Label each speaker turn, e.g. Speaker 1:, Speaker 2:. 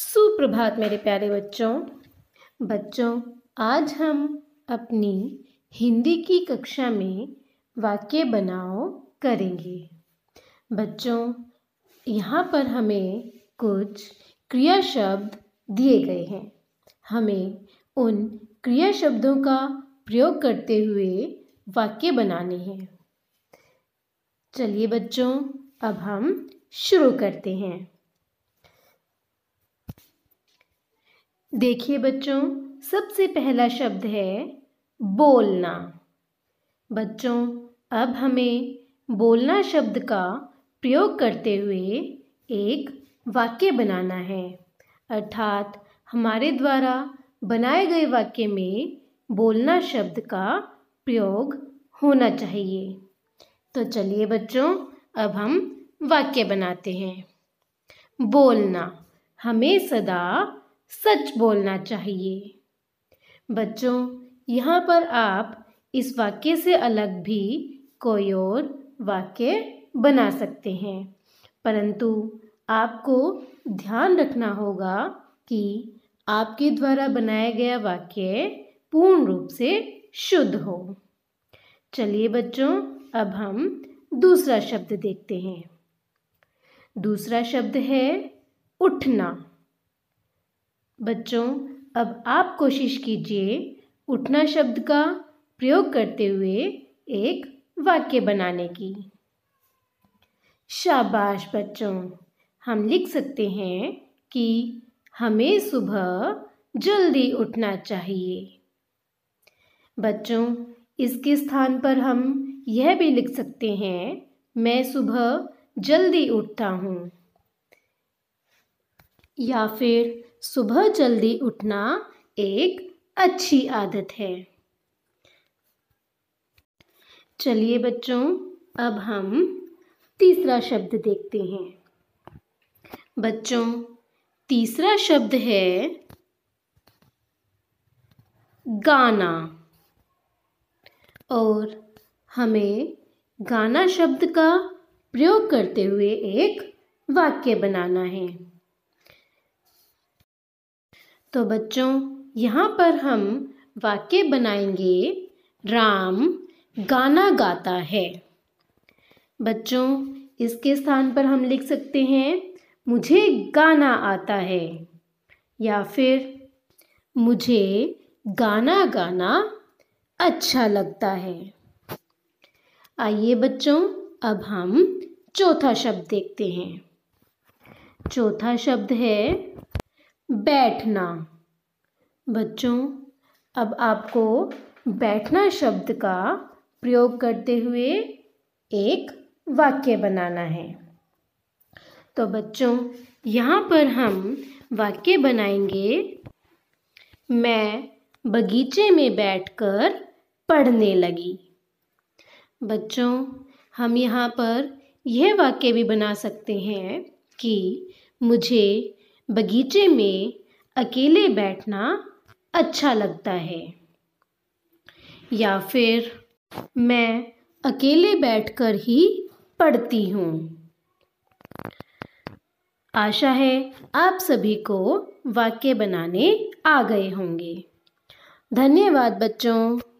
Speaker 1: सुप्रभात मेरे प्यारे बच्चों बच्चों आज हम अपनी हिंदी की कक्षा में वाक्य बनाओ करेंगे बच्चों यहाँ पर हमें कुछ क्रिया शब्द दिए गए हैं हमें उन क्रिया शब्दों का प्रयोग करते हुए वाक्य बनाने हैं चलिए बच्चों अब हम शुरू करते हैं देखिए बच्चों सबसे पहला शब्द है बोलना बच्चों अब हमें बोलना शब्द का प्रयोग करते हुए एक वाक्य बनाना है अर्थात हमारे द्वारा बनाए गए वाक्य में बोलना शब्द का प्रयोग होना चाहिए तो चलिए बच्चों अब हम वाक्य बनाते हैं बोलना हमें सदा सच बोलना चाहिए बच्चों यहाँ पर आप इस वाक्य से अलग भी कोई और वाक्य बना सकते हैं परंतु आपको ध्यान रखना होगा कि आपके द्वारा बनाया गया वाक्य पूर्ण रूप से शुद्ध हो चलिए बच्चों अब हम दूसरा शब्द देखते हैं दूसरा शब्द है उठना बच्चों अब आप कोशिश कीजिए उठना शब्द का प्रयोग करते हुए एक वाक्य बनाने की शाबाश बच्चों हम लिख सकते हैं कि हमें सुबह जल्दी उठना चाहिए बच्चों इसके स्थान पर हम यह भी लिख सकते हैं मैं सुबह जल्दी उठता हूँ या फिर सुबह जल्दी उठना एक अच्छी आदत है चलिए बच्चों अब हम तीसरा शब्द देखते हैं बच्चों तीसरा शब्द है गाना और हमें गाना शब्द का प्रयोग करते हुए एक वाक्य बनाना है तो बच्चों यहाँ पर हम वाक्य बनाएंगे राम गाना गाता है बच्चों इसके स्थान पर हम लिख सकते हैं मुझे गाना आता है या फिर मुझे गाना गाना अच्छा लगता है आइए बच्चों अब हम चौथा शब्द देखते हैं चौथा शब्द है बैठना बच्चों अब आपको बैठना शब्द का प्रयोग करते हुए एक वाक्य बनाना है तो बच्चों यहाँ पर हम वाक्य बनाएंगे मैं बगीचे में बैठकर पढ़ने लगी बच्चों हम यहाँ पर यह वाक्य भी बना सकते हैं कि मुझे बगीचे में अकेले बैठना अच्छा लगता है या फिर मैं अकेले बैठकर ही पढ़ती हूँ आशा है आप सभी को वाक्य बनाने आ गए होंगे धन्यवाद बच्चों